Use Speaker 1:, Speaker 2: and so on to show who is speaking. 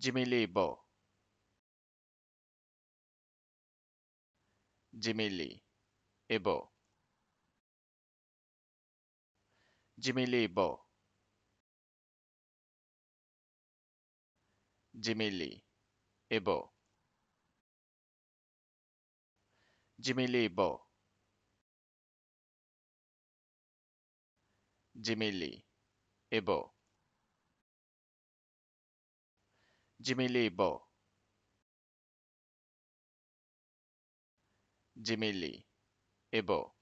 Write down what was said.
Speaker 1: Jimmy Lee Bo. Jimmy Lee Ebo. Jimmy Lee Bo. Jimmy Lee Ebo. Jimmy Lee Bo. Jimmy Lee Ebo. Jimmy Lee Bo. Jimmy Lee Ebo.